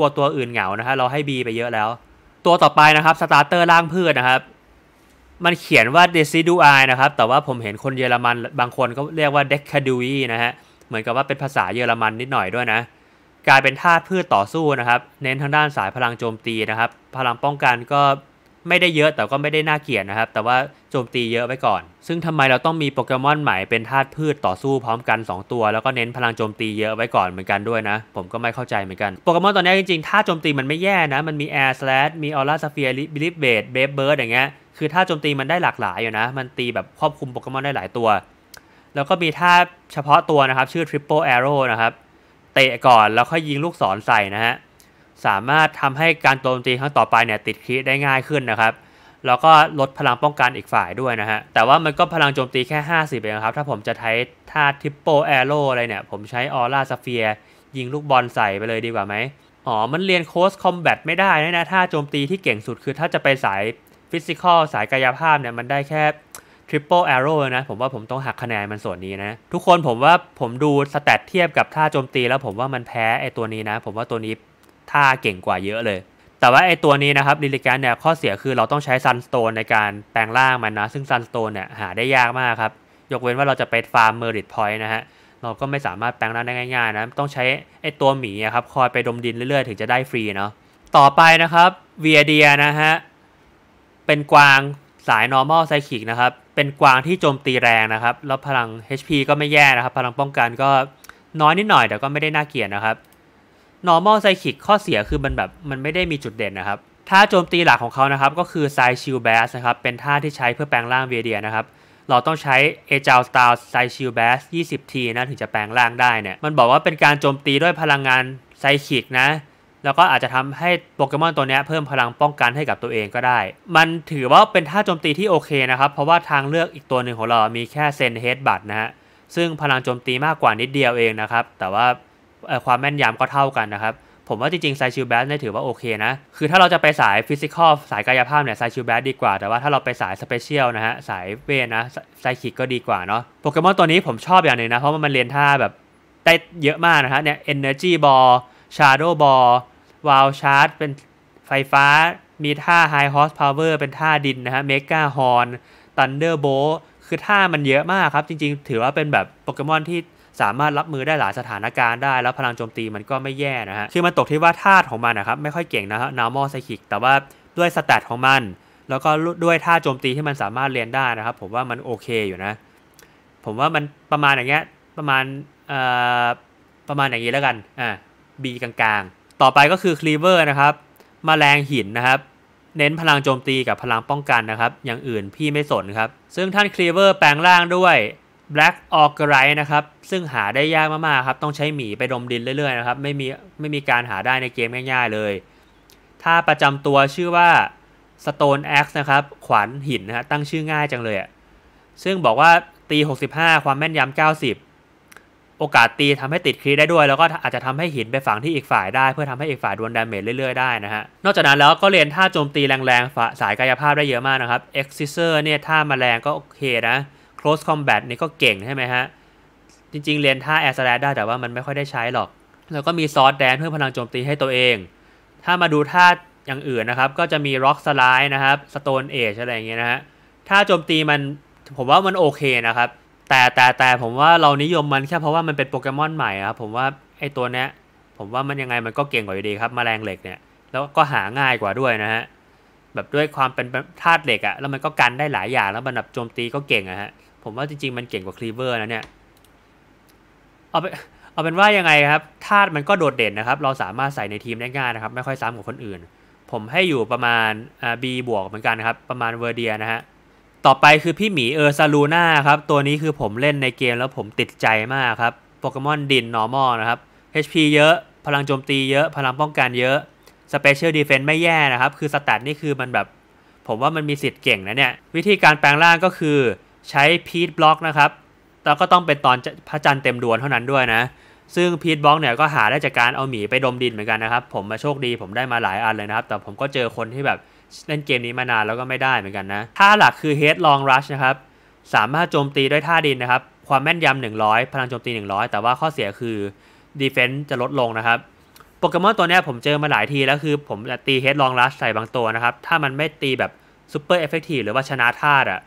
ลัวตัวอื่นเหงานะฮะเราให้ B ไปเยอะแล้ว ตัวต่อไปนะครับ สตาร์เตอร์ล่างพืชนะครับ มันเขียนว่า d e c i d u i นะครับ แต่ว่าผมเห็นคนเยอรมันบางคนก็เรียกว่า d e c a d u i นะฮะ เหมือนกับว่าเป็นภาษาเยอรมันนิดหน่อยด้วยนะ กลายเป็นธาตุพืชต่อสู้นะครับ เน้นทางด้านสายพลังโจมตีนะครับ พลังป้องกันก็ไม่ได้เยอะแต่ก็ไม่ได้น่าเกลียดนะครับ แต่ว่าโจมตีเยอะไว้ก่อน ซึ่งทำไมเราต้องมีโปเกมอนใหม่เป็นธาตุพืชต่อสู้พร้อมกัน 2 ตัว แล้วก็เน้นพลังโจมตีเยอะไว้ก่อนเหมือนกันด้วยนะ ผมก็ไม่เข้าใจเหมือนกันโปเกมอนตอนนี้จริงๆาตาโจมตีมันไม่แย่นะ มันมีแอร์สแลดมีออร่าสเฟียรบิลิเบดเบฟเบิร์ดอย่างเงี้ยคือาตาโจมตีมันได้หลากหลายอยู่นะ มันตีแบบครอบคุมโปเกมอนได้หลายตัว แล้วก็มีท่าเฉพาะตัวนะครับ ชื่อทร t ป i p l e a r โร่นะครับเตะก่อนแล้วค่อยยิงลูกศรใส่นะฮะสามารถทำให้การโจมตีครั้งต่อไปเนี่ยติดคีได้ง่ายขึ้นนะครับ แล้วก็ลดพลังป้องกันอีกฝ่ายด้วยนะฮะ แต่ว่ามันก็พลังโจมตีแค่ 50เองครับ ถ้าผมจะใช้ท่าทิปโปแอโร่อะไรเนี่ย ผมใช้ออร่าสเฟียยิงลูกบอลใส่ไปเลยดีกว่าไหม อ๋อ มันเรียนโค้ชคอมแบทไม่ได้นะนะ ท่าโจมตีที่เก่งสุด คือถ้าจะไปสายฟิสิกอลสายกายภาพเนี่ย มันได้แค่ทริปเปิลแอโร่นะ ผมว่าผมต้องหักคะแนนมันส่วนนี้นะ ทุกคนผมว่าผมดูสแตทเทียบกับท่าโจมตี แล้วผมว่ามันแพ้ไอตัวนี้นะผมว่าตัวนี้ท่าเก่งกว่าเยอะเลย แต่ว่าไอตัวนี้นะครับลิลิแกนเนี่ยข้อเสียคือเราต้องใช้ซันสโตนในการแปลงร่างมันนะซึ่งซันสโตนเนี่ยหาได้ยากมากครับ ยกเว้นว่าเราจะไปฟาร์มเมอริทพอยต์นะฮะเราก็ไม่สามารถแปลงร่างได้ง่ายๆนะต้องใช้ไอตัวหมีครับคอยไปดมดินเรื่อยๆ ถึงจะได้ฟรีเนาะต่อไปนะครับเวียเดียนะฮะเป็นกวางสาย normal psychic นะครับ เป็นกวางที่โจมตีแรงนะครับแล้วพลัง HP ก็ไม่แย่นะครับ พลังป้องกันก็น้อยนิดหน่อยแต่ก็ไม่ได้น่าเกลียดนะครับ normal psychic ข้อเสียคือมันแบบมันไม่ได้มีจุดเด่นนะครับ ท่าโจมตีหลักของเขานะครับ ก็คือ side shield b a s นะครับ เป็นท่าที่ใช้เพื่อแปลงร่างเวเดียนะครับ เราต้องใช้ Agile Style Side Shield Bash 20 ทีนะถึงจะแปลงร่างได้เนี่ย มันบอกว่าเป็นการโจมตีด้วยพลังงานไซคิกนะ แล้วก็อาจจะทำให้โปเกมอนตัวนี้เพิ่มพลังป้องกันให้กับตัวเองก็ได้ มันถือว่าเป็นท่าโจมตีที่โอเคนะครับ เพราะว่าทางเลือกอีกตัวหนึ่งของเรา มีแค่เซนเฮดบัตนะฮะ ซึ่งพลังโจมตีมากกว่านิดเดียวเองนะครับ แต่ว่าความแม่นยำก็เท่ากันนะครับ ผมว่าจริงๆไซชิลแบสเนี่ยถือว่าโอเคนะ คือถ้าเราจะไปสายฟิสิกอลสายกายภาพเนี่ยไซชิลแบสดีกว่า แต่ว่าถ้าเราไปสายสเปเชียลนะฮะสายเวนนะไซคิกก็ดีกว่าเนาะโปเกมอนตัวนี้ผมชอบอย่างหนึ่งนะเพราะมันเรียนท่าแบบได้เยอะมากนะฮะเนี่ยเอเนอร์จีบอลชาร์โดบอลวาลชาร์จเป็นไฟฟ้า มีท่าไฮฮอสพาวเวอร์เป็นท่าดินนะฮะเมกาฮอนตันเดอร์โบคือท่ามันเยอะมากครับจริง ๆถือว่าเป็นแบบโปเกมอนที่สามารถรับมือได้หลายสถานการณ์ได้ แล้วพลังโจมตีมันก็ไม่แย่นะฮะ คือมันตกที่ว่าธาตุของมันนะครับ ไม่ค่อยเก่งนะฮะนาโมอไซคิกแต่ว่าด้วยสแตทของมัน แล้วก็ด้วยท่าโจมตีที่มันสามารถเรียนได้นะครับ ผมว่ามันโอเคอยู่นะ ผมว่ามันประมาณอย่างเงี้ยประมาณเอ่อประมาณอย่างนี้แล้วกันอ่าบีกลางๆต่อไปก็คือคลีเวอร์นะครับมแมลงหินนะครับ เน้นพลังโจมตีกับพลังป้องกันนะครับ อย่างอื่นพี่ไม่สนครับ ซึ่งท่านคลีเวอร์แปลงร่างด้วย Black o r g e r i t e นะครับซึ่งหาได้ยากมากๆครับต้องใช้หมีไปดมดินเรื่อยๆนะครับไม่มีไม่มีการหาได้ในเกมง่ายๆเลย ถ้าประจำตัวชื่อว่า Stone Axe นะครับขวานหินนะฮะตั้งชื่อง่ายจังเลยอะซึ่งบอกว่าตี 65 ความแม่นยำ90 โอกาสตีทำให้ติดครีได้ด้วย แล้วก็อาจจะทำให้หินไปฝังที่อีกฝ่ายได้ เพื่อทำให้อีกฝ่ายดวลดาเมจเรื่อยๆได้นะฮะนอกจากนั้นแล้วก็เรียนท่าโจมตีแรง ๆ สายกายภาพได้เยอะมากนะครับเอ็กซิเซอร์เนี่ยท่ามาแรงก็โอเคนะ close combat นี่ก็เก่งใช่ไหมฮะจริงๆเรียนท่า air slash ได้แต่ว่ามันไม่ค่อยได้ใช้หรอก แล้วก็มีซอสแดนเพิ่มพลังโจมตีให้ตัวเอง ถ้ามาดูท่าอย่างอื่นนะครับ ก็จะมี rock slide นะครับ stone age อะไรอย่างเงี้ยนะฮะท่าโจมตีมันผมว่ามันโอเคนะครับแต่แต่แต่ผมว่าเรานิยมมันแค่เพราะว่ามันเป็นโปเกมอนใหม่ครับ ผมว่าไอตัวเนี้ยผมว่ามันยังไงมันก็เก่งกว่าอยู่ดีครับมแมลงเหล็กเนี่ยแล้วก็หาง่ายกว่าด้วยนะฮะแบบด้วยความเป็นธาตุเหล็กอะแล้วมันก็กันได้หลายอย่างแล้วมันแบบโจมตีก็เก่งอะฮะผมว่าจริง ๆ มันเก่งกว่าคลีเวอร์นะเนี่ยเอาไปเอาเป็นว่ายังไงครับธาตุมันก็โดดเด่นนะครับ เราสามารถใส่ในทีมได้ง่ายนะครับ ไม่ค่อยซ้ำกับคนอื่น ผมให้อยู่ประมาณอ่าบีบวกเหมือนกันนะครับ ประมาณเวอร์เดียนะฮะต่อไปคือพี่หมีเออร์ซาลูน่าครับตัวนี้คือผมเล่นในเกมแล้วผมติดใจมากครับโปเกมอนดินนอร์มอลนะครับ HP เยอะ พลังโจมตีเยอะ พลังป้องกันเยอะสเปเชียลดีเฟนต์ไม่แย่นะครับ คือสแตทนี่คือมันแบบ ผมว่ามันมีสิทธิ์เก่งนะเนี่ยวิธีการแปลงร่างก็คือใช้พีทบล็อกนะครับแล้วก็ต้องเป็นตอนพระจันทร์เต็มดวงเท่านั้นด้วยนะ ซึ่งพีทบล็อกเนี่ยก็หาได้จากการเอาหมีไปดมดินเหมือนกันนะครับ ผมมาโชคดี ผมได้มาหลายอันเลยนะครับ แต่ผมก็เจอคนที่แบบเล่นเกมนี้มานานแล้วก็ไม่ได้เหมือนกันนะ ท่าหลักคือเฮดลองรัชนะครับ สามารถโจมตีด้วยท่าดินนะครับ ความแม่นยำ 100 พลังโจมตี 100 แต่ว่าข้อเสียคือดีเฟนซ์จะลดลงนะครับ โปเกมอนตัวนี้ผมเจอมาหลายทีแล้วคือ ผมตีเฮดลองรัชใส่บางตัวนะครับ ถ้ามันไม่ตีแบบูเปอร์เอฟเฟกตีหรือว่าชนะท่าอะ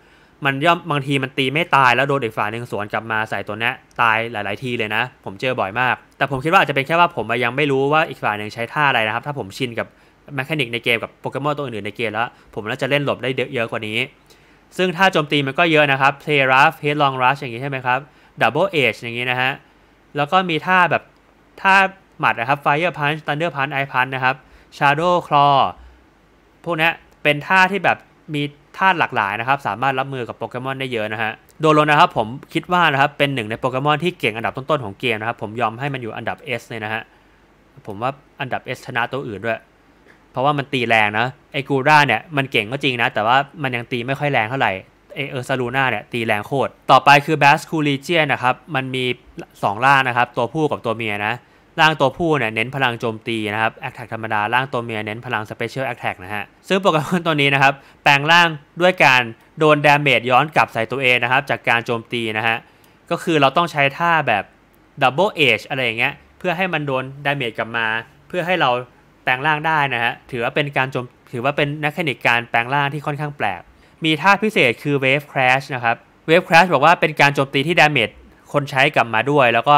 มันย่อม บางทีมันตีไม่ตายแล้วโดนอีกฝ่ายหนึ่งสวนกลับมาใส่ตัวนี้ตายหลาย ๆทีเลยนะ ผมเจอบ่อยมาก แต่ผมคิดว่าอาจจะเป็นแค่ว่าผมยังไม่รู้ว่าอีกฝ่ายหนึ่งใช้ท่าอะไรนะครับ ถ้าผมชินกับแมคานิกในเกมกับโปเกมอนตัวอื่นในเกมแล้ว ผมน่าจะเล่นหลบได้เยอะกว่านี้ ซึ่งถ้าโจมตีมันก็เยอะนะครับเพลย์รัฟเฮดลองรัชอย่างนี้ใช่ไหมครับดับเบิลเอชอย่างนี้นะฮะแล้วก็มีท่าแบบท่าหมัดนะครับไฟเออร์พันช์ตันเดอร์พันช์ไอพันช์นะครับชาร์โดคลอพวกนี้เป็นท่าที่แบบมีธาตุหลากหลายนะครับสามารถรับมือกับโปเกมอนได้เยอะนะฮะโดโลนะครับผมคิดว่านะครับเป็นหนึ่งในโปเกมอนที่เก่งอันดับต้นๆของเกมนะครับผมยอมให้มันอยู่อันดับ S เลยนะฮะผมว่าอันดับ S ชนะตัวอื่นด้วย เพราะว่ามันตีแรงนะไอกูร่าเนี่ยมันเก่งก็จริงนะ แต่ว่ามันยังตีไม่ค่อยแรงเท่าไหร่เอเออร์ซาลูน่าเนี่ยตีแรงโคตรต่อไปคือแบสคูลีเจียนะครับมันมี2ล่านะครับ ตัวผู้กับตัวเมียนะร่างตัวผู้เนี่ยเน้นพลังโจมตีนะครับแอคแทกธรรมดาร่างตัวเมียเน้นพลังสเปเชียลแอคแทกนะฮะซึ่งโปเกมอนตัวนี้นะครับแปลงร่างด้วยการโดนดาเมจย้อนกลับใส่ตัวเองนะครับจากการโจมตีนะฮะก็คือเราต้องใช้ท่าแบบดับเบิลเอชอะไรอย่างเงี้ยเพื่อให้มันโดนดาเมจกลับมา เพื่อให้เราแปลงร่างได้นะฮะถือว่าเป็นการโจมถือว่าเป็นนักเทคนิคการแปลงร่างที่ค่อนข้างแปลก มีท่าพิเศษคือเวฟคราชนะครับเวฟคราชบอกว่าเป็นการโจมตีที่ดาเมจคนใช้กลับมาด้วยแล้วก็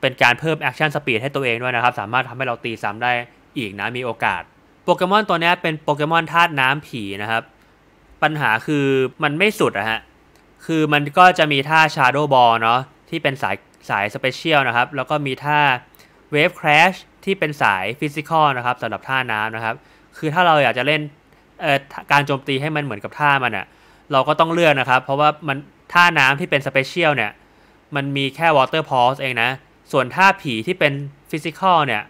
เป็นการเพิ่มแอคชั่นสปีดให้ตัวเองด้วยนะครับ สามารถทำให้เราตีซ้ำได้อีกนะ มีโอกาส โปเกมอนตัวนี้เป็นโปเกมอนธาตุน้ำผีนะครับ ปัญหาคือมันไม่สุดอะฮะ คือมันก็จะมีท่าชาร์โดบอลเนาะที่เป็นสายสายสเปเชียลนะครับ แล้วก็มีท่าเวฟครชที่เป็นสายฟิสิกอลนะครับสำหรับท่าน้ำนะครับ คือถ้าเราอยากจะเล่นการโจมตีให้มันเหมือนกับท่ามันอะเราก็ต้องเลือกนะครับ เพราะว่ามันท่าน้ำที่เป็นสเปเชียลเนี่ย มันมีแค่วอเตอร์พอสเองนะส่วนถ้าผีที่เป็นฟิสิกอลเนี่ย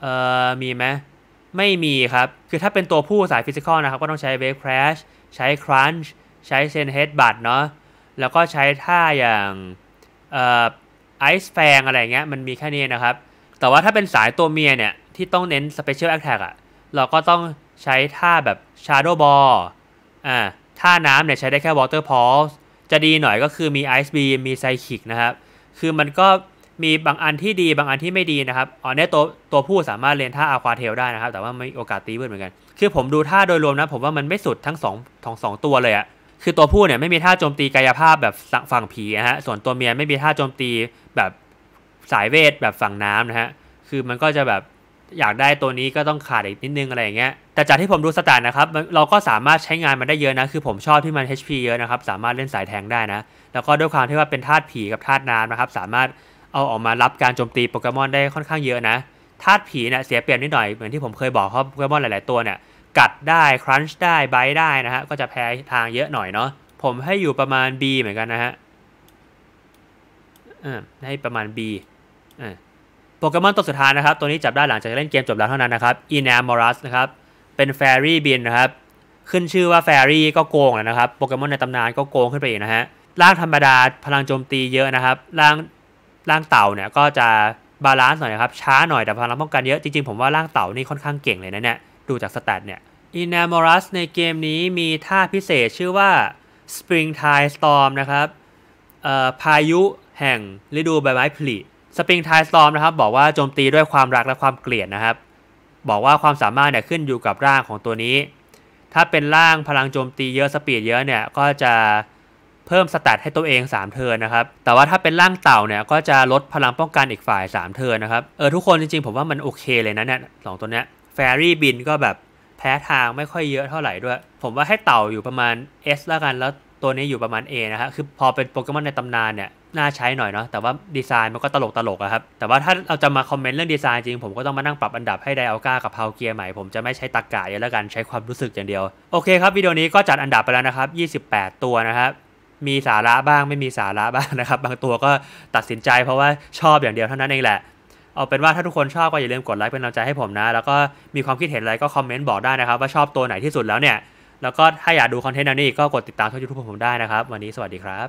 เอ่อมีไหมไม่มีครับ คือถ้าเป็นตัวผู้สายฟิสิกอลนะครับ ก็ต้องใช้เวกแครช ใช้ครันช์ ใช้เซนเฮดบัตเนาะ แล้วก็ใช้ท่าอย่างเอ่อไอซ์แฟงอะไรเงี้ย มันมีแค่นี้นะครับ แต่ว่าถ้าเป็นสายตัวเมียเนี่ย ที่ต้องเน้นสเปเชียลแอคแท็กอะเราก็ต้องใช้ท่าแบบชาร์โดบอล อ่า ท่าน้ำเนี่ยใช้ได้แค่วอเตอร์พอลจะดีหน่อยก็คือมีไอซ์บีมมีไซคิกนะครับ คือมันก็มีบางอันที่ดีบางอันที่ไม่ดีนะครับอ๋อเนี่ยตัวตัวผู้สามารถเรียนท่าอาควาเทลได้นะครับ แต่ว่าไม่โอกาสตีเบิร์ดเหมือนกัน คือผมดูท่าโดยรวมนะผมว่ามันไม่สุดทั้งสองทั้งสองตัวเลยอะคือตัวผู้เนี่ยไม่มีท่าโจมตีกายภาพแบบฝั่งผีนะฮะ ส่วนตัวเมียไม่มีท่าโจมตีแบบสายเวทแบบฝั่งน้ำนะฮะ คือมันก็จะแบบอยากได้ตัวนี้ก็ต้องขาดอีกนิดนึงอะไรอย่างเงี้ย แต่จากที่ผมดูสตาร์นะครับเราก็สามารถใช้งานมันได้เยอะนะ คือผมชอบที่มัน HP เยอะนะครับสามารถเล่นสายแทงได้นะ แล้วก็ด้วยความที่ว่าเป็นธาตุผีกับธาตุน้ำนะครับสามารถเอาออกมารับการโจมตีโปเกมอนได้ค่อนข้างเยอะนะ ธาตุผีเนี่ยเสียเปรียบนิดหน่อย เหมือนที่ผมเคยบอก เพราะโปเกมอนหลาย ๆ ตัวเนี่ย กัดได้ ครันช์ได้ไบได้นะฮะ ก็จะแพ้ทางเยอะหน่อยเนาะ ผมให้อยู่ประมาณ B เหมือนกันนะฮะให้ประมาณ B โปเกมอนตัวสุดท้ายนะครับ ตัวนี้จับได้หลังจากเล่นเกมจบแล้วเท่านั้นนะครับอิน a มอรัสนะครับ เป็นแฟรี่บินนะครับ ขึ้นชื่อว่าแฟรี่ก็โกงแล้วนะครับ โปเกมอนในตำนานก็โกงขึ้นไปอีกนะฮะ ร่างธรรมดา พลังโจมตีเยอะนะครับ ร่างร่างเต่าเนี่ยก็จะบาลานซ์หน่อยครับ ช้าหน่อยแต่พลังป้องกันเยอะจริง ๆ ผมว่าร่างเต่านี่ค่อนข้างเก่งเลยนะเนี่ย ดูจากสแตทเนี่ยอินามอรัสในเกมนี้มีท่าพิเศษชื่อว่า Springtide Storm นะครับพายุแห่งฤดูใบไม้ผลิ Springtide Storm นะครับ บอกว่าโจมตีด้วยความรักและความเกลียดนะครับ บอกว่าความสามารถเนี่ยขึ้นอยู่กับร่างของตัวนี้ ถ้าเป็นร่างพลังโจมตีเยอะสปีดเยอะเนี่ยก็จะเพิ่มสแตทให้ตัวเอง 3 เทิร์นนะครับ แต่ว่าถ้าเป็นร่างเต่าเนี่ย ก็จะลดพลังป้องกันอีกฝ่าย 3 เทิร์นนะครับ เออทุกคนจริงๆ ผมว่ามันโอเคเลยนะเนี่ยสองตัวเนี้ยแฟรี่บินก็แบบแพ้ทางไม่ค่อยเยอะเท่าไหร่ด้วย ผมว่าให้เต่าอยู่ประมาณ S แล้วกันแล้วตัวนี้อยู่ประมาณ A นะครับ คือพอเป็นโปเกมอนในตำนานเนี่ย น่าใช้หน่อยเนาะ แต่ว่าดีไซน์มันก็ตลกตลกอะครับ แต่ว่าถ้าเราจะมาคอมเมนต์เรื่องดีไซน์จริงผมก็ต้องมานั่งปรับอันดับให้ไดอัลกากับพาวเกียใหม่ผมจะไม่ใช้ตะกกาเยอะแล้วกันใช้ความรู้สึกอย่างเดียวโอเคครับวิดีโอนี้ก็จัดอันดับไปแล้วนะครับ 28 ตัวนะครับมีสาระบ้างไม่มีสาระบ้างนะครับ บางตัวก็ตัดสินใจเพราะว่าชอบอย่างเดียวเท่านั้นเองแหละ เอาเป็นว่าถ้าทุกคนชอบก็อย่าลืมกดไลค์เป็นกำลังใจให้ผมนะ แล้วก็มีความคิดเห็นอะไร ก็คอมเมนต์บอกได้นะครับ ว่าชอบตัวไหนที่สุดแล้วเนี่ย แล้วก็ถ้าอยากดูคอนเทนต์นนี้ก็กดติดตามช่องยูทูบผมได้นะครับ วันนี้สวัสดีครับ